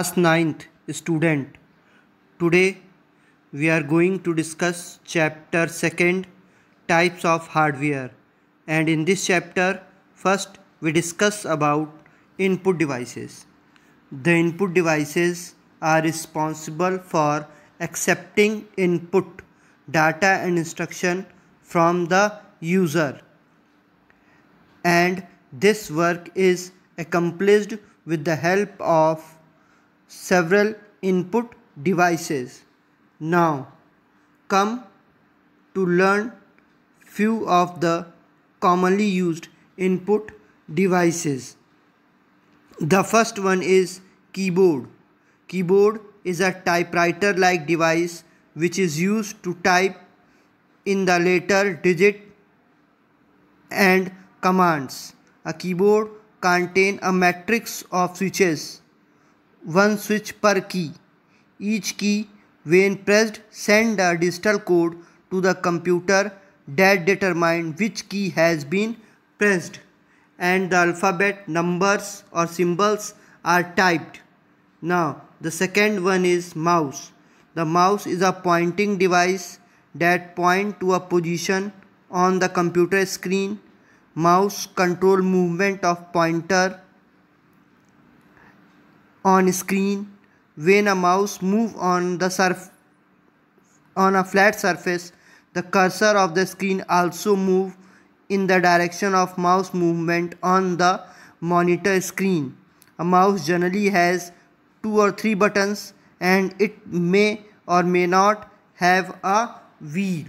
class 9th student today we are going to discuss chapter 2nd types of hardware and in this chapter first we discuss about input devices the input devices are responsible for accepting input data and instruction from the user and this work is accomplished with the help of several input devices. Now come to learn few of the commonly used input devices. The first one is keyboard. Keyboard is a typewriter like device which is used to type in the letter digit and commands. A keyboard contain a matrix of switches one switch per key. Each key when pressed send a digital code to the computer that determine which key has been pressed and the alphabet numbers or symbols are typed. Now the second one is mouse. The mouse is a pointing device that point to a position on the computer screen. Mouse control movement of pointer on screen when a mouse move on the surf on a flat surface the cursor of the screen also move in the direction of mouse movement on the monitor screen a mouse generally has two or three buttons and it may or may not have a wheel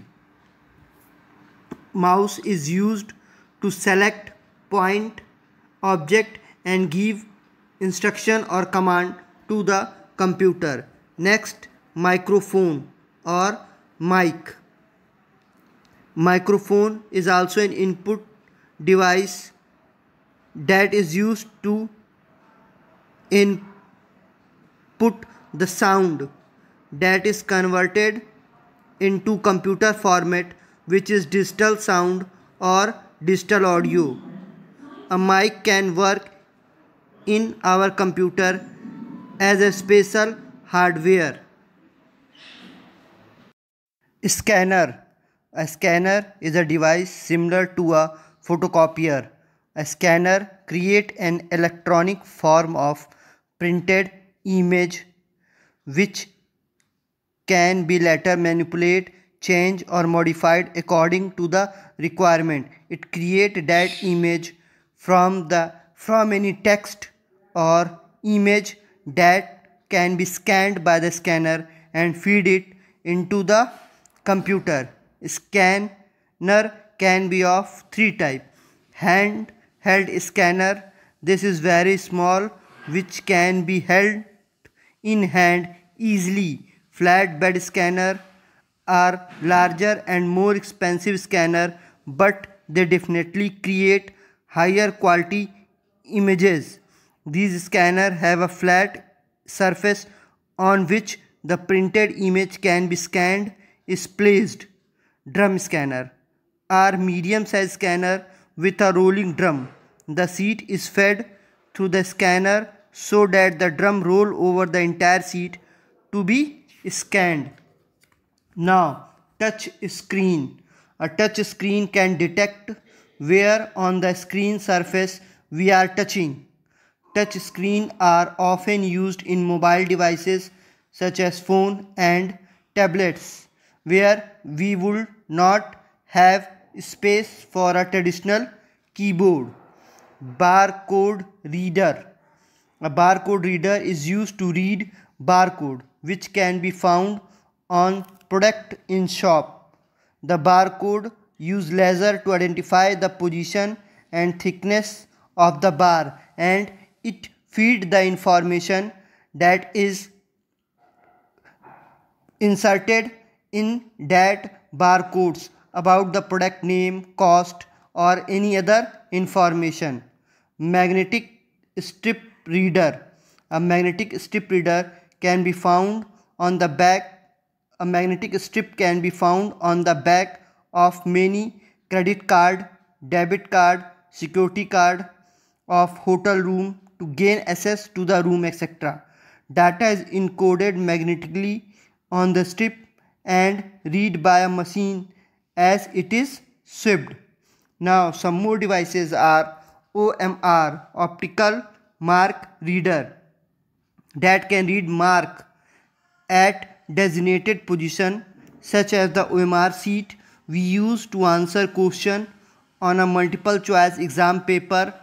mouse is used to select point object and give instruction or command to the computer. Next, microphone or mic. Microphone is also an input device that is used to input the sound that is converted into computer format which is digital sound or digital audio. A mic can work in our computer as a special hardware. Scanner A scanner is a device similar to a photocopier. A scanner creates an electronic form of printed image which can be later manipulated, changed or modified according to the requirement. It creates that image from the from any text or image that can be scanned by the scanner and feed it into the computer. Scanner can be of three type. Handheld scanner. This is very small which can be held in hand easily. Flatbed scanner are larger and more expensive scanner but they definitely create higher quality images. These scanners have a flat surface on which the printed image can be scanned is placed. Drum scanner are medium sized scanner with a rolling drum. The seat is fed through the scanner so that the drum roll over the entire seat to be scanned. Now touch screen. A touch screen can detect where on the screen surface we are touching touch screen are often used in mobile devices such as phone and tablets where we would not have space for a traditional keyboard barcode reader a barcode reader is used to read barcode which can be found on product in shop the barcode use laser to identify the position and thickness of the bar and it feed the information that is inserted in that barcodes about the product name, cost or any other information. Magnetic strip reader. A magnetic strip reader can be found on the back a magnetic strip can be found on the back of many credit card, debit card, security card of hotel room to gain access to the room etc. Data is encoded magnetically on the strip and read by a machine as it is swept. Now some more devices are OMR optical mark reader that can read mark at designated position such as the OMR seat we use to answer question on a multiple choice exam paper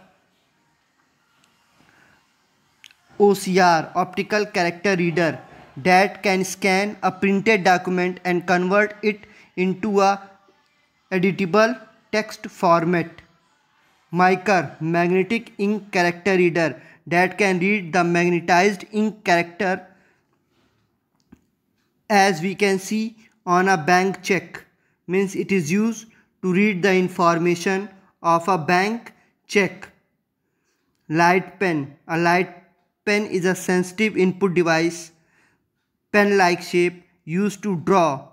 OCR optical character reader that can scan a printed document and convert it into a editable text format. Micr magnetic ink character reader that can read the magnetized ink character as we can see on a bank check means it is used to read the information of a bank check light pen a light Pen is a sensitive input device, pen-like shape used to draw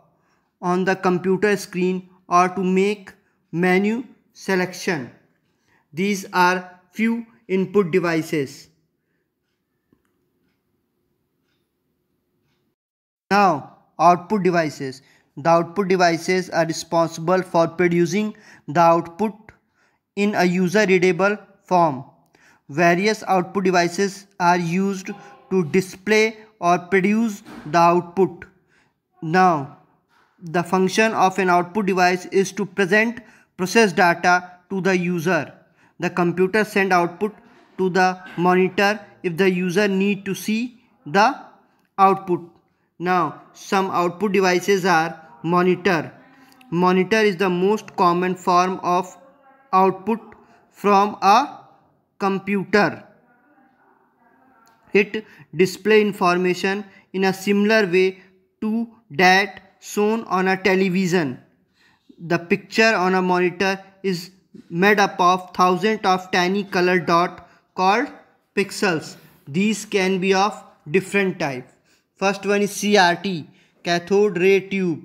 on the computer screen or to make menu selection. These are few input devices. Now output devices. The output devices are responsible for producing the output in a user readable form. Various output devices are used to display or produce the output. Now, the function of an output device is to present process data to the user. The computer send output to the monitor if the user need to see the output. Now, some output devices are monitor. Monitor is the most common form of output from a computer. It display information in a similar way to that shown on a television. The picture on a monitor is made up of thousands of tiny color dot called pixels. These can be of different type. First one is CRT, cathode ray tube.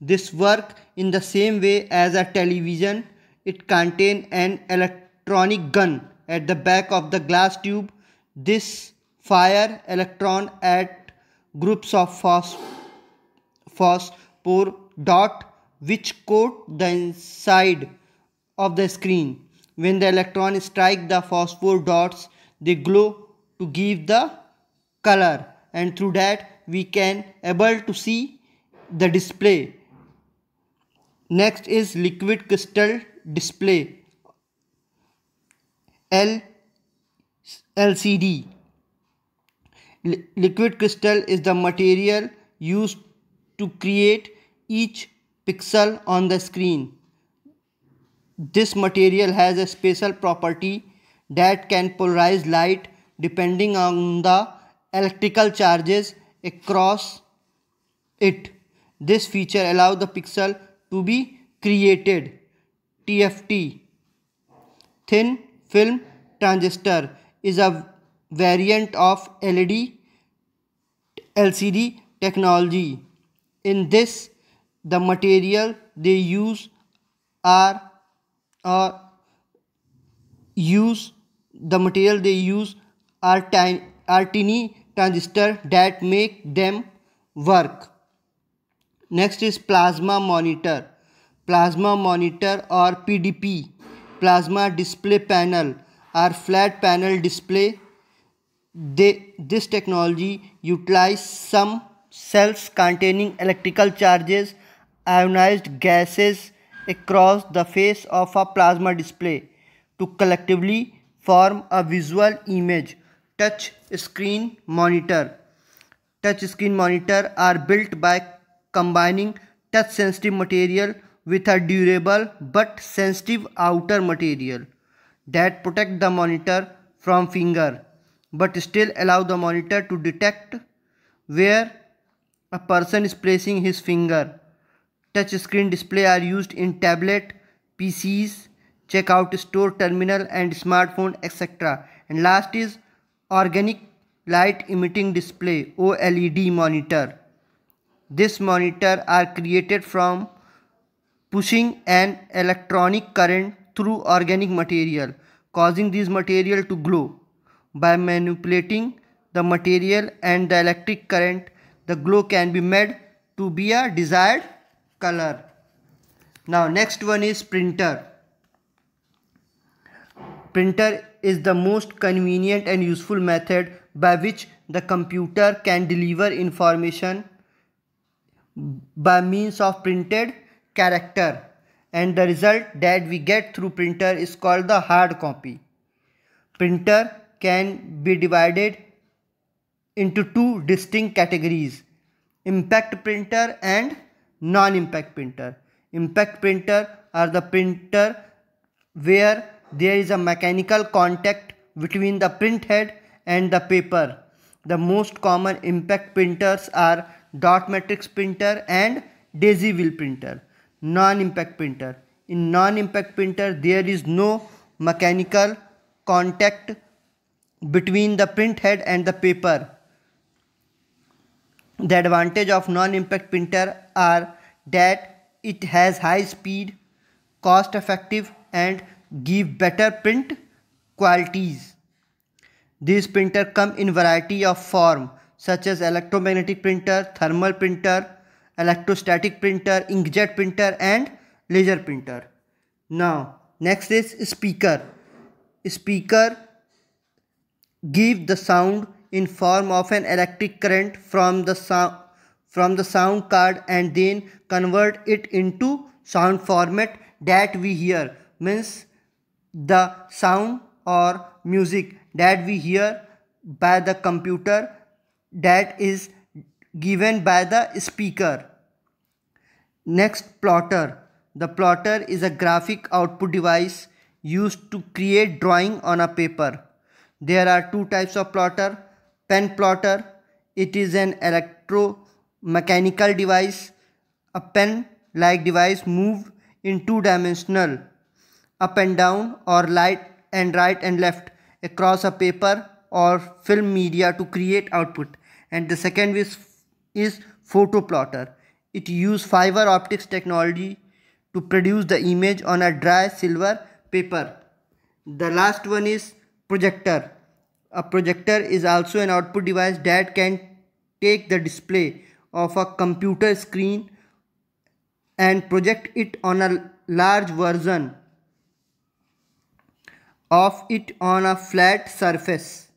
This work in the same way as a television. It contain an electronic gun at the back of the glass tube. This fire electron at groups of phosphor dot which coat the inside of the screen. When the electron strike the phosphor dots, they glow to give the color and through that we can able to see the display. Next is liquid crystal display. L LCD. liquid crystal is the material used to create each pixel on the screen. This material has a special property that can polarize light depending on the electrical charges across it. This feature allows the pixel to be created TFT thin film transistor is a variant of LED LCD technology. In this, the material they use are or use the material they use are tiny, are tiny transistor that make them work. Next is plasma monitor. Plasma monitor or PDP plasma display panel or flat panel display. They, this technology utilizes some cells containing electrical charges, ionized gases across the face of a plasma display to collectively form a visual image. Touch screen monitor. Touch screen monitor are built by combining touch sensitive material with a durable but sensitive outer material that protect the monitor from finger but still allow the monitor to detect where a person is placing his finger. Touch screen display are used in tablet, PCs, checkout store terminal and smartphone etc. And last is organic light emitting display OLED monitor. This monitor are created from pushing an electronic current through organic material causing this material to glow. By manipulating the material and the electric current the glow can be made to be a desired color. Now next one is printer. Printer is the most convenient and useful method by which the computer can deliver information by means of printed character and the result that we get through printer is called the hard copy. Printer can be divided into two distinct categories impact printer and non-impact printer. Impact printer are the printer where there is a mechanical contact between the print head and the paper. The most common impact printers are dot matrix printer and daisy wheel printer non-impact printer. In non-impact printer there is no mechanical contact between the print head and the paper. The advantage of non-impact printer are that it has high speed, cost effective and give better print qualities. These printer come in variety of form such as electromagnetic printer, thermal printer, electrostatic printer, inkjet printer and laser printer. Now next is speaker. Speaker give the sound in form of an electric current from the sound from the sound card and then convert it into sound format that we hear means the sound or music that we hear by the computer that is given by the speaker Next plotter. The plotter is a graphic output device used to create drawing on a paper. There are two types of plotter. Pen plotter. It is an electromechanical device. A pen like device move in two dimensional up and down or light and right and left across a paper or film media to create output and the second is, is photo plotter it used fiber optics technology to produce the image on a dry silver paper. The last one is projector. A projector is also an output device that can take the display of a computer screen and project it on a large version of it on a flat surface.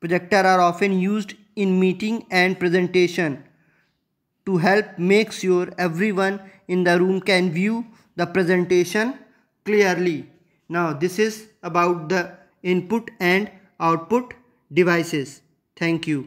Projector are often used in meeting and presentation to help make sure everyone in the room can view the presentation clearly. Now this is about the input and output devices. Thank you.